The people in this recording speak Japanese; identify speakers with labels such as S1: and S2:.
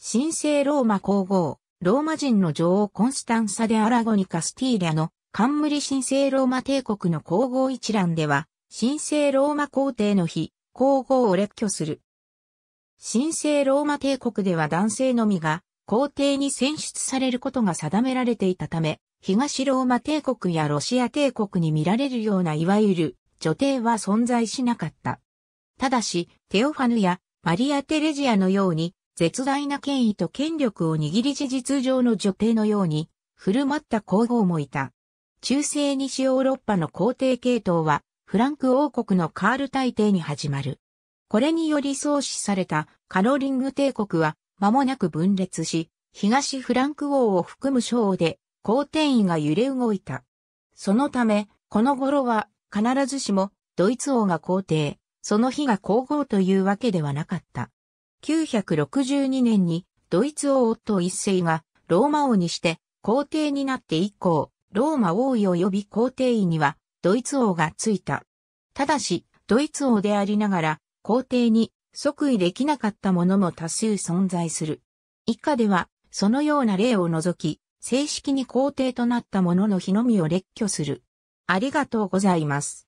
S1: 神聖ローマ皇后、ローマ人の女王コンスタンサ・でアラゴニカスティーリャの冠神聖ローマ帝国の皇后一覧では、神聖ローマ皇帝の日、皇后を列挙する。神聖ローマ帝国では男性のみが皇帝に選出されることが定められていたため、東ローマ帝国やロシア帝国に見られるようないわゆる女帝は存在しなかった。ただし、テオファヌやマリア・テレジアのように絶大な権威と権力を握り事実上の女帝のように、振る舞った皇后もいた。中世西ヨーロッパの皇帝系統は、フランク王国のカール大帝に始まる。これにより創始されたカロリング帝国は、間もなく分裂し、東フランク王を含む省で、皇帝位が揺れ動いた。そのため、この頃は、必ずしも、ドイツ王が皇帝、その日が皇后というわけではなかった。962年にドイツ王と一世がローマ王にして皇帝になって以降、ローマ王位及び皇帝位にはドイツ王がついた。ただし、ドイツ王でありながら皇帝に即位できなかったもも多数存在する。以下では、そのような例を除き、正式に皇帝となった者のの日のみを列挙する。ありがとうございます。